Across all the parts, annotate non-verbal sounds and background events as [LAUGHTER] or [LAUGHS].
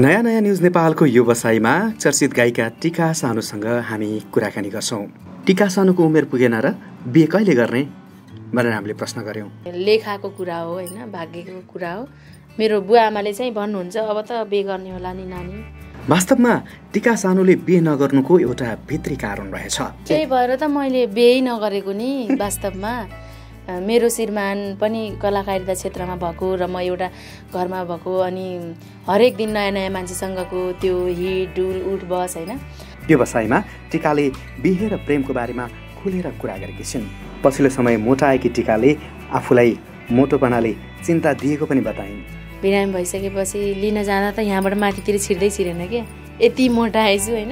नयाँ नयाँ न्युज नेपालको व्यवसायमा चर्चित गायिका टिका सानोसँग हामी कुराकानी गर्छौँ टिका सानोको उमेर पुगेन र बिहे कहिले गर्ने भनेर हामीले प्रश्न गऱ्यौँ लेखाको कुरा हो होइन भाग्यको कुरा हो मेरो बुवा आमाले चाहिँ भन्नुहुन्छ अब त बिहे गर्ने होला नि नानी वास्तवमा टिका सानोले बिहे नगर्नुको एउटा भित्री कारण रहेछ त्यही भएर त मैले बिहे नगरेको नि वास्तवमा मेरो श्रीमान पनि कलाकारिता क्षेत्रमा भएको र म एउटा घरमा भएको अनि हरेक दिन नयाँ नयाँ मान्छेसँगको त्यो हिट डुल उठ बस होइन व्यवसायमा टिकाले बिहे र प्रेमको बारेमा खुलेर कुरा गरेकी छिन् पछिल्लो समय मोटाएकी टिकाले आफूलाई मोटोपनाले चिन्ता दिएको पनि बताइन् बिरामी भइसकेपछि लिन जाँदा त यहाँबाट माथितिर छिर्दै छिरेन क्या यति मोटा आएछु होइन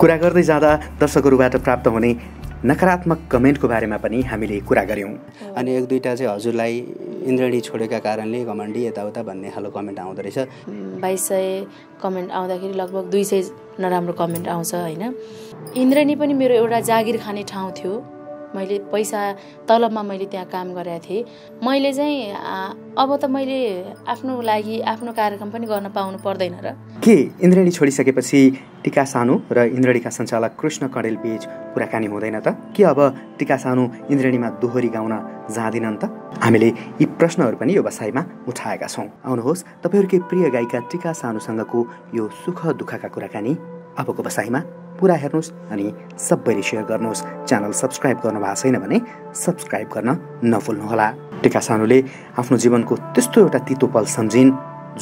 कुरा गर्दै जाँदा दर्शकहरूबाट प्राप्त हुने नकारात्मक कमेन्टको बारेमा पनि हामीले कुरा गऱ्यौँ अनि एक दुईवटा चाहिँ हजुरलाई इन्द्रणी छोडेका कारणले घमण्डी यताउता भन्ने खालको कमेन्ट आउँदो रहेछ बाइस सय कमेन्ट आउँदाखेरि लगभग दुई सय नराम्रो कमेन्ट आउँछ होइन इन्द्रणी पनि मेरो एउटा जागिर खाने ठाउँ थियो मैले पैसा तलबमा मैले त्यहाँ काम गरेका थिएँ मैले चाहिँ अब त मैले आफ्नो लागि आफ्नो कार्यक्रम पनि गर्न पाउनु पर्दैन र के इन्द्रेणी छोडिसकेपछि टिका सानो र इन्द्रणीका सञ्चालक कृष्ण कडेल बिच कुराकानी हुँदैन त के अब टिका सानो इन्द्रणीमा दोहोरी गाउन जाँदैनन् त हामीले यी प्रश्नहरू पनि यो बसाइमा उठाएका छौँ आउनुहोस् तपाईँहरूकै प्रिय गायिका टिका सानुसँगको यो सुख दुःखका कुराकानी अबको बसाइमा पुरा हेर्नुहोस् अनि सबैले सेयर गर्नुहोस् च्यानल सब्सक्राइब गर्नु भएको छैन भने सब्सक्राइब गर्न नभुल्नुहोला टिका सानुले आफ्नो जीवनको त्यस्तो एउटा तितो पल सम्झिन्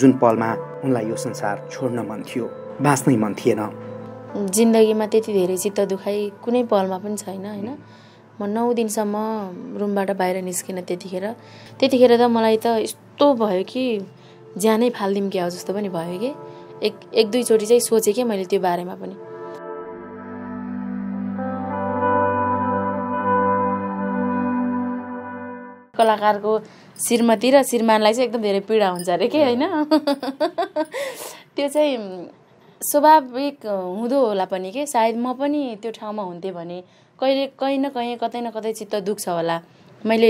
जुन पलमा उनलाई यो संसार छोड्न मन थियो बाँच्नै मन थिएन जिन्दगीमा त्यति धेरै चित्त दुखाइ कुनै पलमा पनि छैन होइन म नौ दिनसम्म रुमबाट बाहिर निस्किनँ त्यतिखेर त्यतिखेर त मलाई त यस्तो भयो कि ज्यानै फालिदिउँ क्या हो जस्तो पनि भयो कि एक एक दुईचोटि चाहिँ सोचेँ कि मैले त्यो बारेमा पनि कलाकारको श्रीमती र श्रीमानलाई चाहिँ एकदम धेरै पीडा हुन्छ अरे के होइन [LAUGHS] त्यो चाहिँ स्वाभाविक हुँदो होला पनि के सायद म पनि त्यो ठाउँमा हुन्थेँ भने कहिले कहीँ न कहीँ कतै न कतै चित्त दुख्छ होला मैले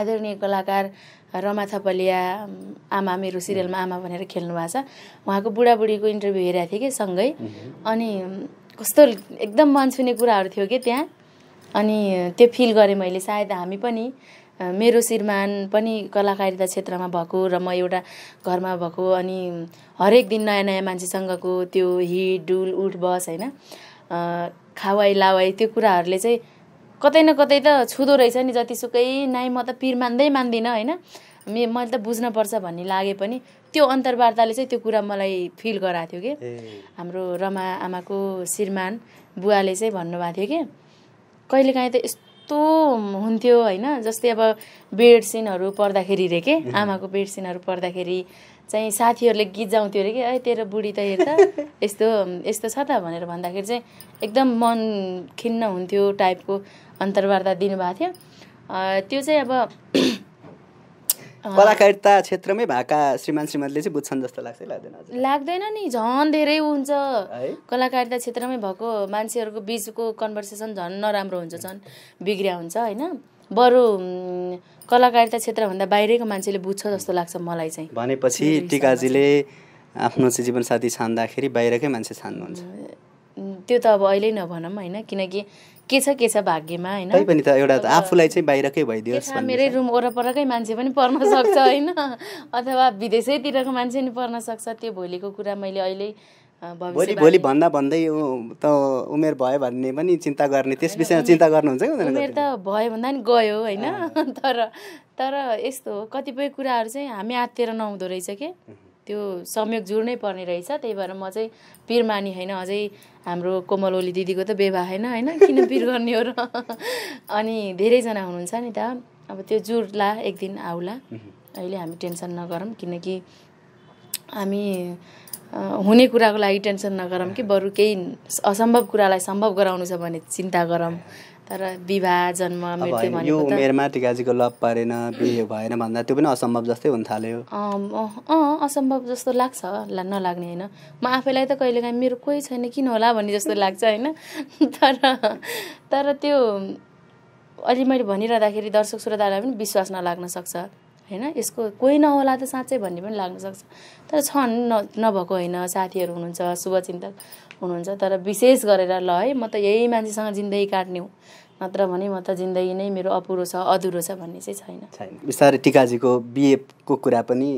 आदरणीय कलाकार रमा थपलिया आमा मेरो सिरियलमा आमा भनेर खेल्नु भएको छ उहाँको बुढाबुढीको इन्टरभ्यू हेरेको थिएँ कि सँगै mm-hmm. अनि कस्तो एकदम मन छुने कुराहरू थियो कि त्यहाँ अनि त्यो फिल गरेँ मैले सायद हामी पनि मेरो श्रीमान पनि कलाकारिता क्षेत्रमा भएको र म एउटा घरमा भएको अनि हरेक दिन नयाँ नयाँ मान्छेसँगको त्यो हिट डुल उठ बस होइन खावाई लावाई त्यो कुराहरूले चाहिँ कतै न कतै त छुदो रहेछ नि जतिसुकै नै म त पिर मान्दै मान्दिनँ होइन मे मैले त बुझ्नुपर्छ भन्ने लागे पनि त्यो अन्तर्वार्ताले चाहिँ त्यो कुरा मलाई फिल गराएको थियो कि हाम्रो रमा आमाको श्रीमान बुवाले चाहिँ भन्नुभएको थियो कि कहिलेकाहीँ त यस्तो कस्तो हुन्थ्यो होइन जस्तै अब बेड सिनहरू पर्दाखेरि रे के [LAUGHS] आमाको बेड सिनहरू पर्दाखेरि चाहिँ साथीहरूले गीत गाउँथ्यो अरे कि है तेरो बुढी त हेर त [LAUGHS] यस्तो यस्तो छ त भनेर भन्दाखेरि चाहिँ एकदम मन खिन्न हुन्थ्यो टाइपको अन्तर्वार्ता दिनुभएको थियो त्यो चाहिँ अब कलाकारिता क्षेत्रमै भएका श्रीमान श्रीमतीले चाहिँ बुझ्छन् जस्तो लाग्छ लाग्दैन लाग्दैन नि झन् धेरै हुन्छ कलाकारिता क्षेत्रमै भएको मान्छेहरूको बिचको कन्भर्सेसन झन् नराम्रो हुन्छ झन् बिग्रिया हुन्छ होइन बरु कलाकारिता क्षेत्रभन्दा बाहिरैको मान्छेले बुझ्छ जस्तो लाग्छ मलाई चाहिँ भनेपछि टिकाजीले आफ्नो चाहिँ जीवनसाथी छान्दाखेरि बाहिरकै मान्छे छान्नुहुन्छ त्यो त अब अहिले नभनौँ होइन किनकि के छ के छ भाग्यमा होइन पनि त एउटा आफूलाई चाहिँ बाहिरकै भइदियोस् मेरै रुम वरपरकै मान्छे पनि पर्न सक्छ होइन अथवा विदेशैतिरको मान्छे पनि पर्न सक्छ त्यो भोलिको कुरा मैले अहिले भोलि भोलि भन्दा भन्दै त उमेर भयो भन्ने पनि चिन्ता गर्ने त्यस विषयमा चिन्ता गर्नुहुन्छ कि उमेर त भयो भन्दा नि गयो होइन [LAUGHS] तर तर यस्तो हो कतिपय कुराहरू चाहिँ हामी आत्तिर नहुँदो रहेछ के त्यो संयोग जुड्नै पर्ने रहेछ त्यही भएर म चाहिँ पिर मानी होइन अझै हाम्रो कोमल ओली दिदीको त विवाह होइन होइन किन पिर गर्ने हो र अनि धेरैजना हुनुहुन्छ नि त अब त्यो जुड्ला एक दिन आउला अहिले हामी टेन्सन नगरौँ किनकि हामी हुने कुराको लागि टेन्सन नगरौँ कि बरु केही असम्भव कुरालाई सम्भव गराउनु छ भने चिन्ता गरौँ तर विवाह जन्म मृत्यु यो उमेरमा टिकाजीको लभ परेन बिहे भएन भन्दा त्यो पनि असम्भव जस्तै हुन थाल्यो अँ असम्भव जस्तो लाग्छ नलाग्ने होइन म आफैलाई त कहिलेकाहीँ मेरो कोही छैन किन होला भन्ने जस्तो लाग्छ होइन [LAUGHS] तर तर त्यो अलि मैले भनिरहँदाखेरि दर्शक श्रोतालाई पनि विश्वास नलाग्न सक्छ होइन यसको कोही नहोला त साँच्चै भन्ने पनि लाग्न सक्छ तर छन् न नभएको होइन साथीहरू हुनुहुन्छ शुभचिन्तक हुनुहुन्छ तर विशेष गरेर ल है म त यही मान्छेसँग जिन्दगी काट्ने हो नत्र भने म त जिन्दगी नै मेरो अपुरो छ अधुरो छ भन्ने चाहिँ छैन छैन बिस्तारै टिकाजीको बिएको कुरा पनि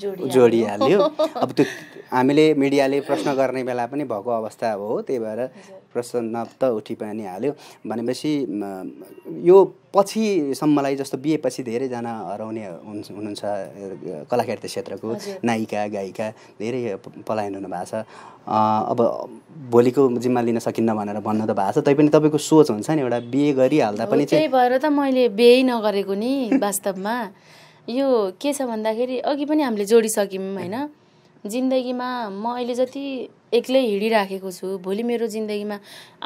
जोडिहाल्यो अब त्यो हामीले मिडियाले प्रश्न गर्ने बेला पनि भएको अवस्था हो त्यही भएर प्रश्न त उठी पनि हाल्यो भनेपछि यो पछिसम्मलाई जस्तो बिहेपछि धेरैजना हराउने हुनुहुन्छ कलाकृति क्षेत्रको नायिका गायिका धेरै पलायन हुनुभएको छ अब भोलिको जिम्मा लिन सकिन्न भनेर भन्न त भएको छ तैपनि तपाईँको सोच हुन्छ नि एउटा बिए गरिहाल्दा पनि त्यही भएर त मैले बिहे नगरेको नि वास्तवमा यो के छ भन्दाखेरि अघि पनि हामीले जोडिसक्यौँ [LAUGHS] होइन जिन्दगीमा म अहिले जति एक्लै हिँडिराखेको छु भोलि मेरो जिन्दगीमा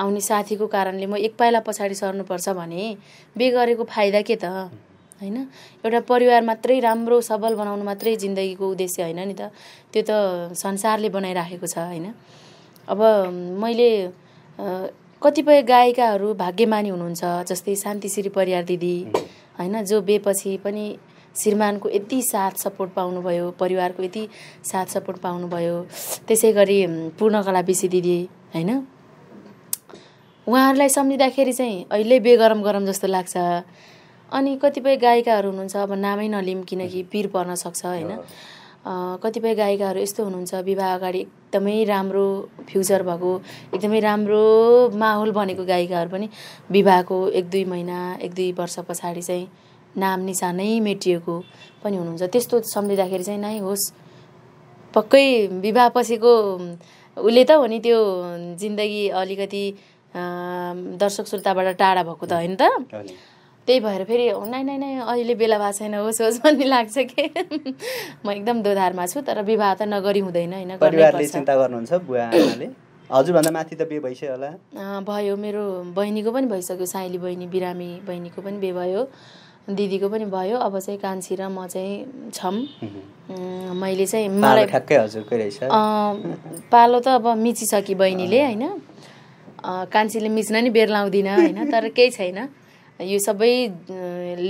आउने साथीको कारणले म एक पाइला पछाडि सर्नुपर्छ भने बे गरेको फाइदा के त होइन एउटा परिवार मात्रै राम्रो सबल बनाउनु मात्रै जिन्दगीको उद्देश्य होइन नि त त्यो त संसारले बनाइराखेको छ होइन अब मैले कतिपय गायिकाहरू भाग्यमानी हुनुहुन्छ जस्तै शान्तिश्री परियार दिदी होइन जो बेपछि पनि श्रीमानको यति साथ सपोर्ट पाउनुभयो परिवारको यति साथ सपोर्ट पाउनुभयो त्यसै गरी पूर्णकला बेसी दिदी होइन उहाँहरूलाई सम्झिँदाखेरि चाहिँ अहिले बेगरम गरम जस्तो लाग्छ अनि कतिपय गायिकाहरू हुनुहुन्छ अब नामै नलिम किनकि पिर पर्न सक्छ होइन कतिपय गायिकाहरू यस्तो हुनुहुन्छ विवाह अगाडि एकदमै राम्रो फ्युचर भएको एकदमै राम्रो माहौल बनेको गायिकाहरू पनि विवाहको एक दुई महिना एक दुई वर्ष पछाडि चाहिँ नाम नै मेटिएको पनि हुनुहुन्छ त्यस्तो सम्झिँदाखेरि चाहिँ नै होस् पक्कै विवाह पछिको उसले त हो नि त्यो जिन्दगी अलिकति दर्शक श्रोताबाट टाढा भएको त होइन त त्यही भएर फेरि नाइ नाइ नाइ अहिले बेला भएको छैन होस् होस् भन्ने लाग्छ कि म एकदम दोधारमा छु तर विवाह त नगरी हुँदैन होइन हजुरभन्दा माथि त बे भइसक्यो होला भयो मेरो बहिनीको पनि भइसक्यो साइली बहिनी बिरामी बहिनीको पनि बे भयो दिदीको पनि भयो अब चाहिँ कान्छी र म चाहिँ छौँ मैले चाहिँ मलाई पालो त अब मिचिसकेँ बहिनीले होइन कान्छीले मिच्न नि बेर लाउँदिनँ होइन तर केही छैन यो सबै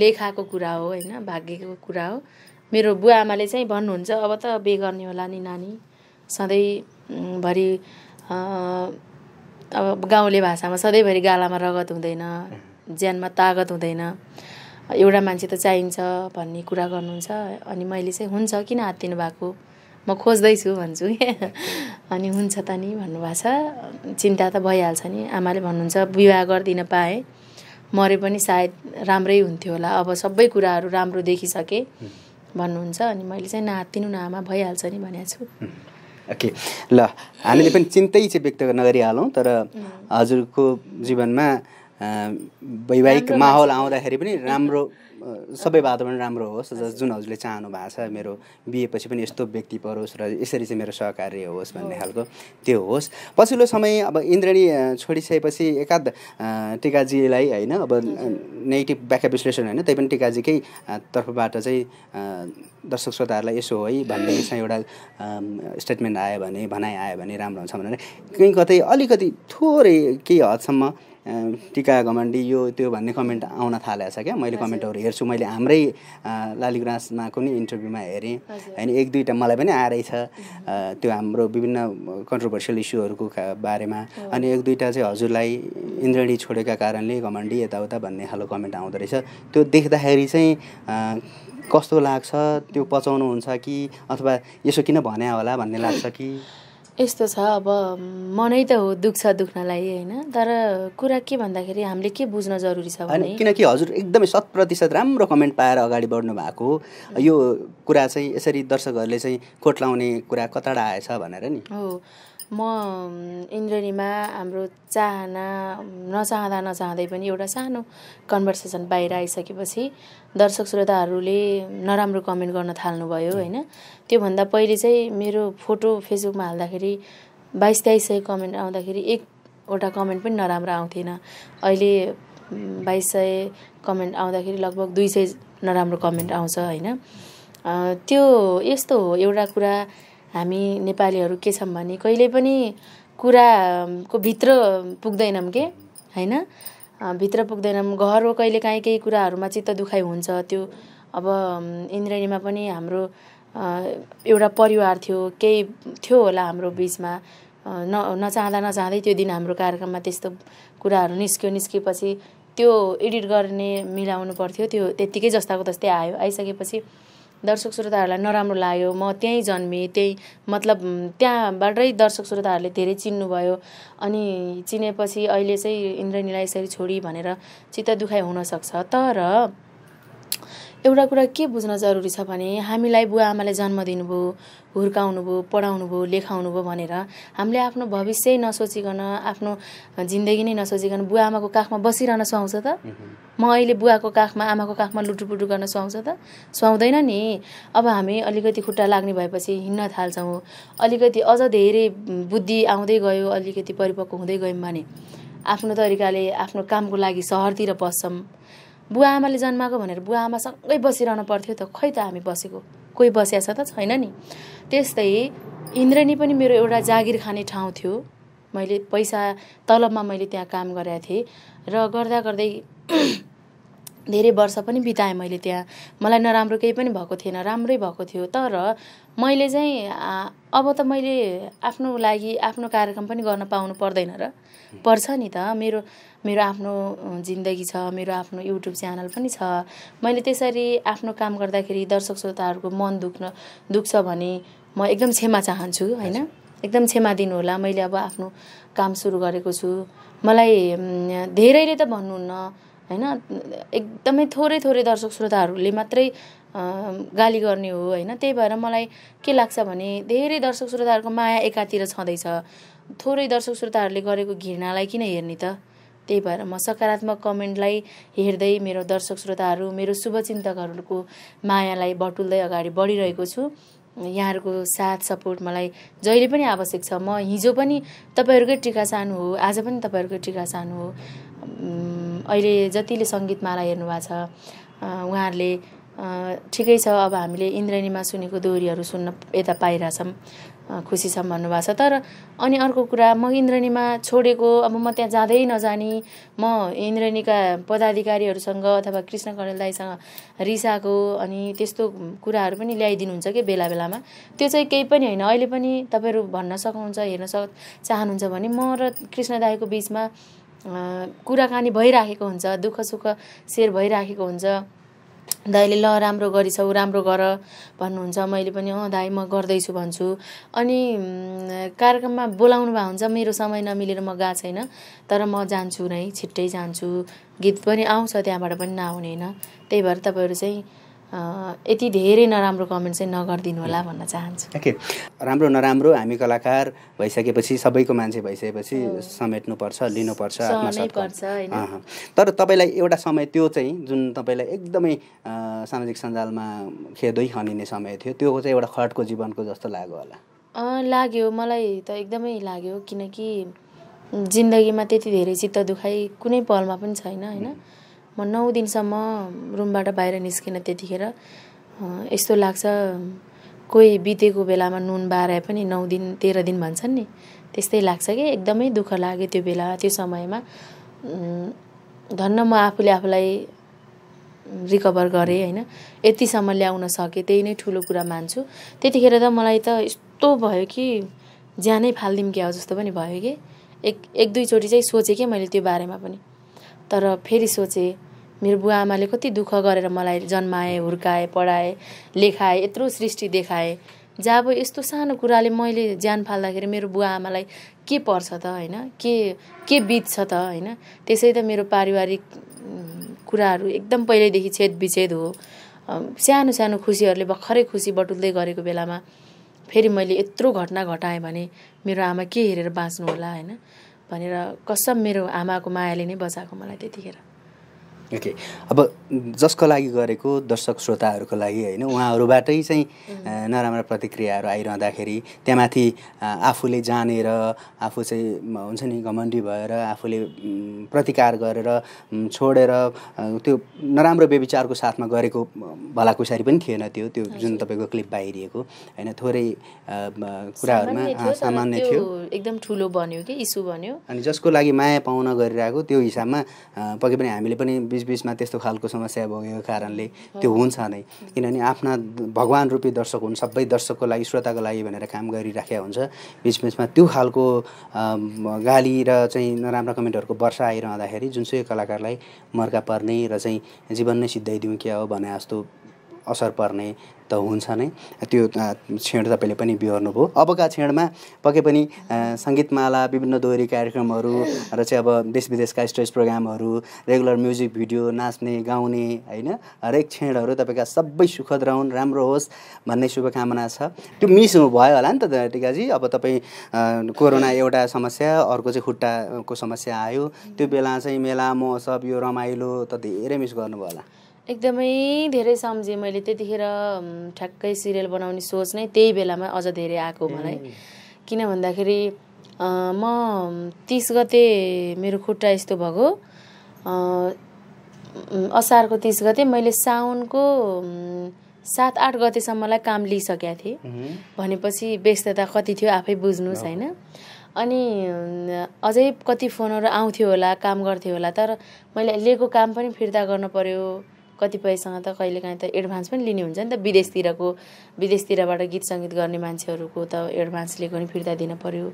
लेखाको कुरा हो होइन भाग्यको कुरा हो मेरो बुवा आमाले चाहिँ भन्नुहुन्छ अब त बे गर्ने होला नि नानी सधैँभरि अब गाउँले भाषामा सधैँभरि गालामा रगत हुँदैन ज्यानमा तागत हुँदैन एउटा मान्छे त चाहिन्छ भन्ने कुरा गर्नुहुन्छ अनि मैले चाहिँ हुन्छ किन हातिनु भएको म खोज्दैछु भन्छु [LAUGHS] अनि हुन्छ त नि भन्नुभएको छ चिन्ता त भइहाल्छ नि आमाले भन्नुहुन्छ विवाह गरिदिन पाएँ मरे पनि सायद राम्रै हुन्थ्यो होला अब सबै कुराहरू राम्रो देखिसकेँ भन्नुहुन्छ अनि मैले चाहिँ नहातिनु न आमा भइहाल्छ नि भनेको छु [LAUGHS] ओके ल हामीले पनि चिन्तै चाहिँ व्यक्त नगरिहालौँ तर हजुरको जीवनमा वैवाहिक माहौल आउँदाखेरि पनि राम्रो सबै वातावरण राम्रो होस् जुन हजुरले चाहनु भएको छ मेरो बिहेपछि पनि यस्तो व्यक्ति परोस् र यसरी चाहिँ मेरो सहकार्य होस् भन्ने खालको त्यो होस् पछिल्लो समय अब इन्द्रणी छोडिसकेपछि एकाध टिकाजीलाई होइन अब नेगेटिभ व्याख्या विश्लेषण होइन त्यही पनि टिकाजीकै तर्फबाट चाहिँ दर्शक श्रोताहरूलाई यसो है भन्ने [CLEARS THROAT] चाहिँ एउटा स्टेटमेन्ट आयो भने भनाइ आयो भने राम्रो हुन्छ भनेर कहीँ कतै अलिकति थोरै केही हदसम्म टिका घमण्डी यो त्यो भन्ने कमेन्ट आउन थालेको छ क्या मैले कमेन्टहरू हेर्छु मैले हाम्रै लालीगुराँसमा कुनै इन्टरभ्यूमा हेरेँ होइन एक दुईवटा मलाई पनि आएरै छ त्यो हाम्रो विभिन्न कन्ट्रोभर्सियल इस्युहरूको बारेमा अनि एक दुईवटा चाहिँ हजुरलाई इन्द्रणी छोडेका कारणले घमण्डी यताउता भन्ने खालको कमेन्ट आउँदो रहेछ त्यो देख्दाखेरि चाहिँ कस्तो लाग्छ त्यो पचाउनुहुन्छ कि अथवा यसो किन भन्या होला भन्ने लाग्छ कि यस्तो छ अब मनै त हो दुख्छ दुख्नलाई होइन तर कुरा के भन्दाखेरि हामीले के बुझ्न जरुरी छ भने किनकि हजुर एकदमै शत प्रतिशत राम्रो कमेन्ट पाएर अगाडि बढ्नु भएको यो कुरा चाहिँ यसरी दर्शकहरूले चाहिँ खोट लाउने कुरा कताडा आएछ भनेर नि हो म इन्द्रणीमा हाम्रो चाहना नचाहँदा नचाहँदै पनि एउटा सानो कन्भर्सेसन बाहिर आइसकेपछि दर्शक श्रोताहरूले नराम्रो कमेन्ट गर्न थाल्नुभयो होइन त्योभन्दा पहिले चाहिँ मेरो फोटो फेसबुकमा हाल्दाखेरि बाइस तेइस सय कमेन्ट आउँदाखेरि एकवटा कमेन्ट पनि नराम्रो आउँथेन अहिले बाइस सय कमेन्ट आउँदाखेरि लगभग दुई सय नराम्रो कमेन्ट आउँछ होइन त्यो यस्तो हो एउटा कुरा हामी नेपालीहरू के छौँ भने कहिले पनि कुराको भित्र पुग्दैनौँ के होइन भित्र पुग्दैनौँ घरको कहिलेकाहीँ केही कुराहरूमा चित्त दुखाइ हुन्छ त्यो अब इन्द्रेणीमा पनि हाम्रो एउटा परिवार थियो केही थियो होला हाम्रो बिचमा न नचाहँदा नचाहँदै त्यो दिन हाम्रो कार्यक्रममा त्यस्तो कुराहरू निस्क्यो निस्केपछि त्यो एडिट गर्ने मिलाउनु पर्थ्यो त्यो त्यत्तिकै जस्ताको जस्तै आयो आइसकेपछि दर्शक श्रोताहरूलाई नराम्रो लाग्यो म त्यहीँ जन्मेँ त्यही मतलब त्यहाँबाटै दर्शक श्रोताहरूले धेरै चिन्नुभयो अनि चिनेपछि अहिले चाहिँ इन्द्रनीलाई यसरी छोडी भनेर चित्त दुखाइ हुनसक्छ तर एउटा कुरा के बुझ्न जरुरी छ भने हामीलाई बुवा आमाले जन्म दिनुभयो हुर्काउनु भयो पढाउनु भयो लेखाउनु भयो भनेर हामीले आफ्नो भविष्य नसोचिकन आफ्नो जिन्दगी नै नसोचिकन बुवा आमाको काखमा बसिरहन सुहाउँछ त म अहिले बुवाको काखमा आमाको काखमा लुटुपुटु गर्न सुहाउँछ त सुहाउँदैन नि अब हामी अलिकति खुट्टा लाग्ने भएपछि हिँड्न थाल्छौँ अलिकति अझ धेरै बुद्धि आउँदै गयो अलिकति परिपक्व हुँदै गयौँ भने आफ्नो तरिकाले आफ्नो कामको लागि सहरतिर बस्छौँ बुवा आमाले जन्माएको भनेर बुवा आमासँगै बसिरहनु पर्थ्यो त खै त हामी बसेको कोही बस्या छ त छैन नि त्यस्तै इन्द्रणी पनि मेरो एउटा जागिर खाने ठाउँ थियो मैले पैसा तलबमा मैले त्यहाँ काम गरेका थिएँ र गर्दा गर्दै धेरै वर्ष पनि बिताएँ मैले त्यहाँ मलाई नराम्रो केही पनि भएको थिएन राम्रै भएको थियो तर मैले चाहिँ अब त मैले आफ्नो लागि आफ्नो कार्यक्रम पनि गर्न पाउनु पर्दैन र पर्छ नि त मेरो मेरो आफ्नो जिन्दगी छ मेरो आफ्नो युट्युब च्यानल पनि छ मैले त्यसरी आफ्नो काम गर्दाखेरि दर्शक श्रोताहरूको मन दुख्न दुख्छ भने म एकदम क्षमा चाहन्छु होइन एकदम क्षमा दिनुहोला मैले अब आफ्नो काम सुरु गरेको छु मलाई धेरैले त भन्नुहुन्न होइन एकदमै थोरै थोरै दर्शक श्रोताहरूले मात्रै गाली गर्ने हो होइन त्यही भएर मलाई के लाग्छ भने धेरै दर्शक श्रोताहरूको माया एकातिर छँदैछ थोरै दर्शक श्रोताहरूले गरेको घृणालाई किन हेर्ने त त्यही भएर म सकारात्मक कमेन्टलाई हेर्दै मेरो दर्शक श्रोताहरू मेरो शुभचिन्तकहरूको मायालाई बटुल्दै अगाडि बढिरहेको छु यहाँहरूको साथ सपोर्ट मलाई जहिले पनि आवश्यक छ म हिजो पनि तपाईँहरूकै टिका सानो हो आज पनि तपाईँहरूकै टिका सानो हो अहिले जतिले सङ्गीतमाला हेर्नुभएको छ उहाँहरूले ठिकै छ अब हामीले इन्द्रेणीमा सुनेको दोहोरीहरू सुन्न यता पाइरहेछौँ खुसी छ भन्नुभएको छ तर अनि अर्को कुरा म इन्द्रणीमा छोडेको अब म त्यहाँ जाँदै नजाने म इन्द्रणीका पदाधिकारीहरूसँग अथवा कृष्ण कणेल दाईसँग रिसाको अनि त्यस्तो कुराहरू पनि ल्याइदिनुहुन्छ कि बेला बेलामा त्यो चाहिँ केही पनि होइन अहिले पनि तपाईँहरू भन्न सक्नुहुन्छ हेर्न सक चाहनुहुन्छ भने म र कृष्ण दाईको बिचमा कुराकानी भइराखेको हुन्छ दुःख सुख सेयर भइराखेको हुन्छ दाईले ल राम्रो गरिछौ राम्रो गर भन्नुहुन्छ मैले पनि अँ दाई म गर्दैछु भन्छु अनि कार्यक्रममा बोलाउनु भएको हुन्छ मेरो समय नमिलेर म गएको छैन तर म जान्छु नै छिट्टै जान्छु गीत पनि आउँछ त्यहाँबाट पनि नआउने होइन त्यही भएर तपाईँहरू चाहिँ यति धेरै नराम्रो कमेन्ट चाहिँ नगरिदिनु होला भन्न चाहन्छु ओके राम्रो नराम्रो हामी कलाकार भइसकेपछि सबैको मान्छे भइसकेपछि समेट्नुपर्छ लिनुपर्छ तर तपाईँलाई एउटा समय त्यो चाहिँ जुन तपाईँलाई एकदमै सामाजिक सञ्जालमा खेदै खनिने समय थियो त्यो चाहिँ एउटा खटको जीवनको जस्तो लाग्यो होला लाग्यो मलाई त एकदमै लाग्यो किनकि जिन्दगीमा त्यति धेरै चित्त दुखाइ कुनै पलमा पनि छैन होइन म नौ दिनसम्म रुमबाट बाहिर निस्किनँ त्यतिखेर यस्तो लाग्छ कोही बितेको बेलामा नुन बारे पनि नौ दिन तेह्र दिन भन्छन् नि त्यस्तै लाग्छ कि एकदमै दुःख लाग्यो त्यो बेला त्यो समयमा धन्न म आफूले आफूलाई रिकभर गरेँ होइन यतिसम्म ल्याउन सकेँ त्यही नै ठुलो कुरा मान्छु त्यतिखेर त मलाई त यस्तो भयो कि ज्यानै फालिदिउँ क्या जस्तो पनि भयो कि एक एक दुईचोटि चाहिँ सोचेँ कि मैले त्यो बारेमा पनि तर फेरि सोचेँ मेरो बुवा आमाले कति दुःख गरेर मलाई जन्माए हुर्काए पढाए लेखाए यत्रो सृष्टि देखाए जहाँ अब यस्तो सानो कुराले मैले ज्यान फाल्दाखेरि मेरो बुवा आमालाई के पर्छ त होइन के के बित्छ त होइन त्यसै त मेरो पारिवारिक कुराहरू एकदम पहिल्यैदेखि विछेद हो सानो सानो खुसीहरूले भर्खरै खुसी बटुल्दै गरेको बेलामा फेरि मैले यत्रो घटना घटाएँ भने मेरो आमा के हेरेर बाँच्नु होला होइन भनेर कसम मेरो आमाको मायाले नै बचाएको मलाई त्यतिखेर ओके अब जसको लागि गरेको दर्शक श्रोताहरूको लागि होइन उहाँहरूबाटै चाहिँ नराम्रा प्रतिक्रियाहरू आइरहँदाखेरि त्यहाँमाथि आफूले जानेर आफू चाहिँ हुन्छ नि घमण्डी भएर आफूले प्रतिकार गरेर छोडेर त्यो नराम्रो व्यविचारको साथमा गरेको भलाकुसारी पनि थिएन त्यो त्यो जुन तपाईँको क्लिप बाहिरिएको होइन थोरै कुराहरूमा सामान्य थियो एकदम ठुलो बन्यो कि इस्यु बन्यो अनि जसको लागि माया पाउन गरिरहेको त्यो हिसाबमा पक्कै पनि हामीले पनि बिच त्यस्तो खालको समस्या भएको कारणले त्यो हुन्छ नै किनभने आफ्ना भगवान् रूपी दर्शक हुन् सबै दर्शकको लागि श्रोताको लागि भनेर काम गरिराखेका हुन्छ बिच बिचमा त्यो खालको गाली र चाहिँ नराम्रा कमेन्टहरूको वर्षा आइरहँदाखेरि जुनसुकै कलाकारलाई मर्का पर्ने र चाहिँ जीवन नै सिद्धाइदिउँ क्या हो भने जस्तो असर पर्ने त हुन्छ नै त्यो क्षेण तपाईँले पनि बिहोर्नुभयो अबका क्षेणमा पक्कै पनि सङ्गीतमाला विभिन्न दोहोरी कार्यक्रमहरू र चाहिँ अब देश विदेशका स्टेज प्रोग्रामहरू रेगुलर म्युजिक भिडियो नाच्ने गाउने होइन हरेक क्षेणहरू तपाईँका सबै सुखद रहन् राम्रो होस् भन्ने शुभकामना छ त्यो मिस भयो होला नि त टिकाजी अब तपाईँ कोरोना एउटा समस्या अर्को चाहिँ खुट्टाको समस्या आयो त्यो बेला चाहिँ मेला महोत्सव यो रमाइलो त धेरै मिस गर्नुभयो होला एकदमै धेरै सम्झेँ मैले त्यतिखेर ठ्याक्कै सिरियल बनाउने सोच नै त्यही बेलामा अझ धेरै आएको मलाई किन भन्दाखेरि म तिस गते मेरो खुट्टा यस्तो भएको असारको तिस गते मैले साउनको सात आठ गतेसम्मलाई काम लिइसकेका थिएँ भनेपछि व्यस्तता कति थियो आफै बुझ्नुहोस् होइन अनि अझै कति फोनहरू आउँथ्यो होला काम गर्थ्यो होला तर मैले लिएको काम पनि फिर्ता गर्नु पर्यो कतिपयसँग त कहिलेकाहीँ त एडभान्स पनि लिने हुन्छ नि त विदेशतिरको विदेशतिरबाट गीत सङ्गीत गर्ने मान्छेहरूको त एडभान्स लिएको नि फिर्ता दिन पऱ्यो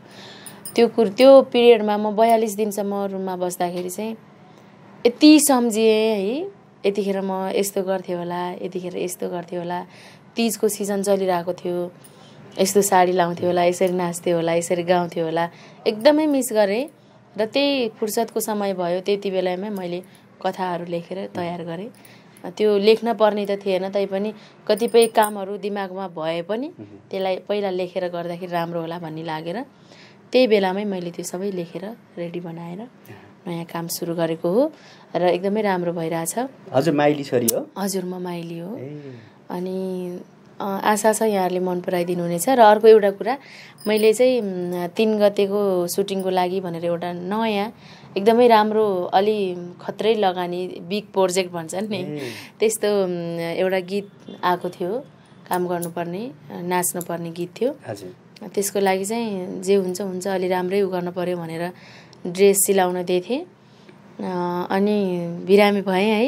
त्यो कुरो त्यो पिरियडमा म बयालिस दिनसम्म रुममा बस्दाखेरि चाहिँ यति सम्झिएँ है यतिखेर म यस्तो गर्थेँ होला यतिखेर यस्तो गर्थेँ होला तिजको सिजन चलिरहेको थियो यस्तो साडी लाउँथ्यो होला यसरी नाच्थ्यो होला यसरी गाउँथ्यो होला एकदमै मिस गरेँ र त्यही फुर्सदको समय भयो त्यति बेलामै मैले कथाहरू लेखेर तयार गरेँ त्यो लेख्न पर्ने त थिएन तैपनि कतिपय कामहरू दिमागमा भए पनि त्यसलाई पहिला लेखेर गर्दाखेरि राम्रो होला भन्ने लागेर त्यही बेलामै मैले त्यो सबै लेखेर रेडी बनाएर नयाँ काम सुरु गरेको हो र एकदमै राम्रो भइरहेछ हजुर माइली छोरी हो हजुर म माइली हो अनि आशा छ यहाँहरूले मन पराइदिनु हुनेछ र अर्को एउटा कुरा मैले चाहिँ तिन गतेको सुटिङको लागि भनेर एउटा नयाँ एकदमै राम्रो अलि खत्रै लगानी बिग प्रोजेक्ट भन्छन् नि त्यस्तो एउटा गीत आएको थियो काम गर्नुपर्ने नाच्नुपर्ने गीत थियो त्यसको लागि चाहिँ जे हुन्छ हुन्छ अलि राम्रै उ गर्नु पऱ्यो भनेर ड्रेस सिलाउन दिएको थिएँ अनि बिरामी भएँ है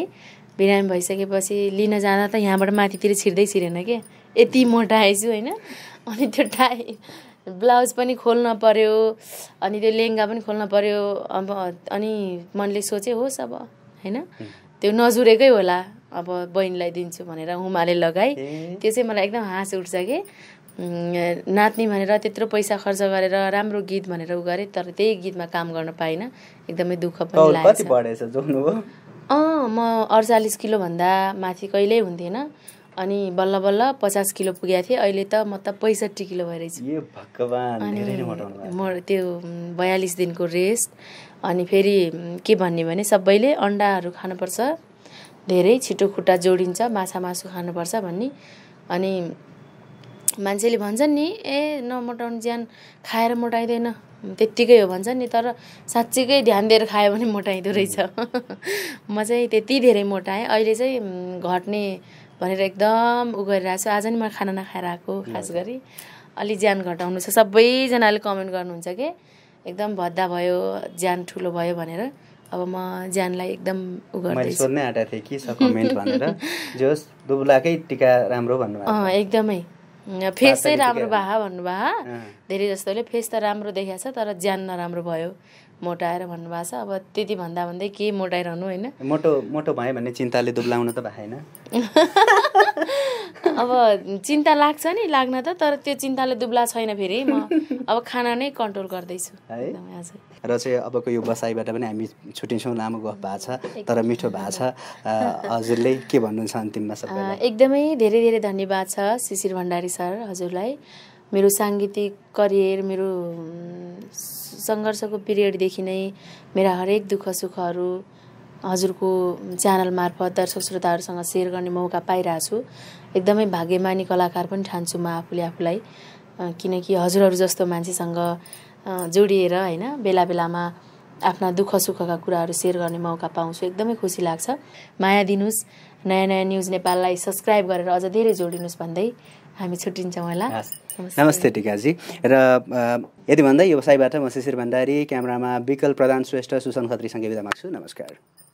बिरामी भइसकेपछि लिन जाँदा त यहाँबाट माथितिर छिर्दै छिरेन क्या यति मोटा आएछु होइन अनि त्यो टाइ ब्लाउज पनि खोल्न पर्यो अनि त्यो लेहङ्गा पनि खोल्न पर्यो अब अनि मनले सोचे होस् अब होइन त्यो नजुरेकै होला अब बहिनीलाई दिन्छु भनेर उमाले लगाएँ त्यो चाहिँ मलाई एकदम हाँस उठ्छ कि नाच्ने भनेर त्यत्रो पैसा खर्च गरेर राम्रो गीत भनेर उ गरेँ तर त्यही गीतमा काम गर्न पाइनँ एकदमै दुःख पनि लाग्छ अँ म अडचालिस किलोभन्दा माथि कहिल्यै हुन्थेन अनि बल्ल बल्ल पचास किलो पुगेको थिएँ अहिले त म त पैँसठी किलो भइरहेछु अनि म त्यो बयालिस दिनको रेस्ट अनि फेरि के भन्ने भने सबैले अन्डाहरू खानुपर्छ धेरै छिटो खुट्टा जोडिन्छ माछा मासु खानुपर्छ भन्ने अनि मान्छेले भन्छन् नि ए नमोटाउनु ज्यान खाएर मोटाइँदैन त्यत्तिकै हो भन्छन् नि तर साँच्चीकै ध्यान दिएर खायो भने मोटाइँदो रहेछ [LAUGHS] म चाहिँ त्यति धेरै मोटाएँ अहिले चाहिँ घट्ने भनेर एकदम उ गरिरहेको छु आज नि म खाना नखाएर आएको खास गरी अलि ज्यान घटाउनु छ सबैजनाले कमेन्ट गर्नुहुन्छ कि एकदम भद्दा भयो ज्यान ठुलो भयो भनेर अब म ज्यानलाई एकदम उ सोध्नै आँटेको थिएँ कि छ कमेन्ट भनेर [LAUGHS] दुब्लाकै टिका राम्रो अँ एकदमै फेस चाहिँ राम्रो भा भन्नुभयो धेरै जस्तोले फेस त राम्रो देखाएको छ तर ज्यान नराम्रो भयो मोटाएर भन्नुभएको छ अब त्यति भन्दा भन्दै के मोटाइरहनु होइन मोटो मोटो भयो भने चिन्ताले दुब्लाउनु त भएन [LAUGHS] अब चिन्ता लाग्छ नि लाग्न त तर त्यो चिन्ताले दुब्ला छैन फेरि म अब खाना नै कन्ट्रोल गर्दैछु र चाहिँ अबको यो बसाइबाट पनि हामी छुट्टिन्छौँ लामो गफ भएको छ तर मिठो भएको छ हजुरले के भन्नुहुन्छ अन्तिममा सबै एकदमै धेरै धेरै धन्यवाद छ शिशिर भण्डारी सर हजुरलाई मेरो साङ्गीतिक करियर मेरो सङ्घर्षको पिरियडदेखि नै मेरा हरेक दुःख सुखहरू हजुरको च्यानल मार्फत दर्शक श्रोताहरूसँग सेयर गर्ने मौका पाइरहेको छु एकदमै भाग्यमानी कलाकार पनि ठान्छु म आफूले आफूलाई किनकि हजुरहरू जस्तो मान्छेसँग जोडिएर होइन बेला बेलामा आफ्ना दुःख सुखका कुराहरू सेयर गर्ने मौका पाउँछु एकदमै खुसी लाग्छ माया दिनुहोस् नयाँ नयाँ न्युज नेपाललाई सब्सक्राइब गरेर अझ धेरै जोडिनुहोस् भन्दै हामी छुट्टिन्छौँ होला नमस्ते टिकाजी र यति भन्दा व्यवसायबाट म शिशिर भण्डारी क्यामरामा विकल प्रधान श्रेष्ठ सुशान्त खत्रीसँग विदा माग्छु नमस्कार